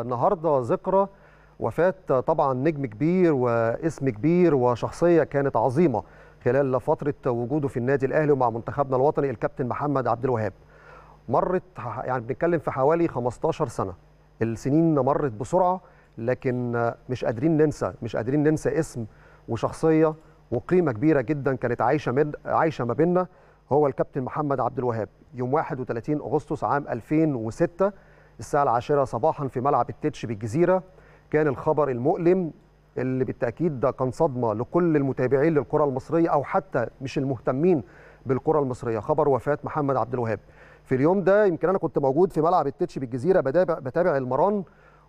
النهارده ذكرى وفاة طبعا نجم كبير واسم كبير وشخصية كانت عظيمة خلال فترة وجوده في النادي الأهلي ومع منتخبنا الوطني الكابتن محمد عبد الوهاب مرت يعني بنتكلم في حوالي 15 سنة السنين مرت بسرعة لكن مش قادرين ننسى مش قادرين ننسى اسم وشخصية وقيمة كبيرة جدا كانت عايشة من عايشة ما بيننا هو الكابتن محمد عبد الوهاب يوم 31 أغسطس عام 2006 الساعة العاشرة صباحا في ملعب التتش بالجزيرة كان الخبر المؤلم اللي بالتأكيد ده كان صدمة لكل المتابعين للكرة المصرية أو حتى مش المهتمين بالكرة المصرية خبر وفاة محمد عبد الوهاب في اليوم ده يمكن أنا كنت موجود في ملعب التتش بالجزيرة بتابع, بتابع المران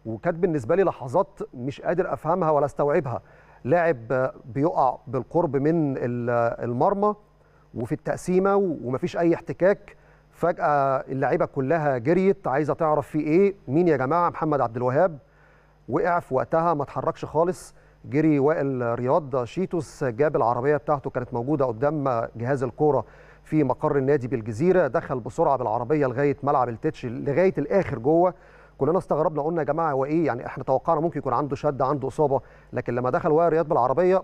وكانت بالنسبة لي لحظات مش قادر أفهمها ولا أستوعبها لاعب بيقع بالقرب من المرمى وفي التقسيمة ومفيش أي احتكاك فجاه اللعيبه كلها جريت عايزه تعرف في ايه مين يا جماعه محمد عبد الوهاب وقع في وقتها ما اتحركش خالص جري وائل رياض شيتوس جاب العربيه بتاعته كانت موجوده قدام جهاز الكوره في مقر النادي بالجزيره دخل بسرعه بالعربيه لغايه ملعب التتش لغايه الاخر جوه كلنا استغربنا قلنا يا جماعه هو ايه يعني احنا توقعنا ممكن يكون عنده شد عنده اصابه لكن لما دخل وائل رياض بالعربيه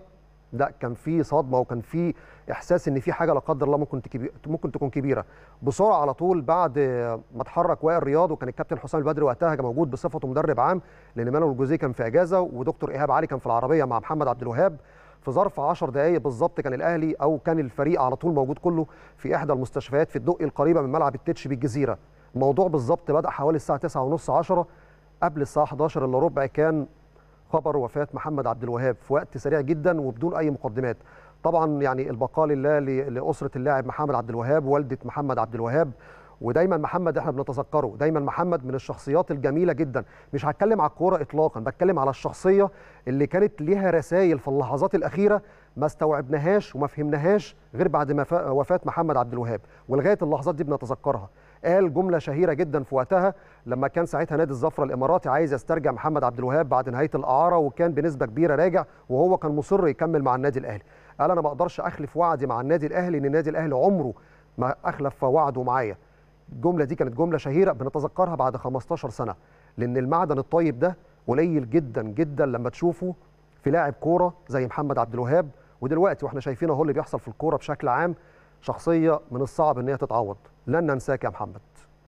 لا كان في صدمه وكان في احساس ان في حاجه لا قدر الله ممكن ممكن تكون كبيره بسرعه على طول بعد ما اتحرك وائل رياض وكان الكابتن حسام البدري وقتها كان موجود بصفته مدرب عام لان مانويل الجوزيه كان في اجازه ودكتور ايهاب علي كان في العربيه مع محمد عبد الوهاب في ظرف 10 دقائق بالظبط كان الاهلي او كان الفريق على طول موجود كله في احدى المستشفيات في الدقي القريبه من ملعب التتش بالجزيره الموضوع بالظبط بدا حوالي الساعه 9:30 10 قبل الساعه 11 الا ربع كان خبر وفاة محمد عبد الوهاب في وقت سريع جدا وبدون أي مقدمات طبعا يعني البقاء لله لأسرة اللاعب محمد عبد الوهاب والدة محمد عبد الوهاب ودايما محمد احنا بنتذكره دايما محمد من الشخصيات الجميله جدا مش هتكلم على الكوره اطلاقا بتكلم على الشخصيه اللي كانت ليها رسائل في اللحظات الاخيره ما استوعبناهاش وما فهمناهاش غير بعد ما وفاه محمد عبد الوهاب ولغايه اللحظات دي بنتذكرها قال جمله شهيره جدا في وقتها لما كان ساعتها نادي الزفره الاماراتي عايز يسترجع محمد عبد الوهاب بعد نهايه الاعاره وكان بنسبه كبيره راجع وهو كان مصر يكمل مع النادي الاهلي قال انا ما اقدرش اخلف وعدي مع النادي الاهلي ان النادي الاهلي عمره ما اخلف وعده معايا الجمله دي كانت جمله شهيره بنتذكرها بعد 15 سنه لان المعدن الطيب ده قليل جدا جدا لما تشوفه في لاعب كوره زي محمد عبد الوهاب ودلوقتي واحنا شايفين اهو اللي بيحصل في الكوره بشكل عام شخصيه من الصعب ان هي تتعوض لن ننساك يا محمد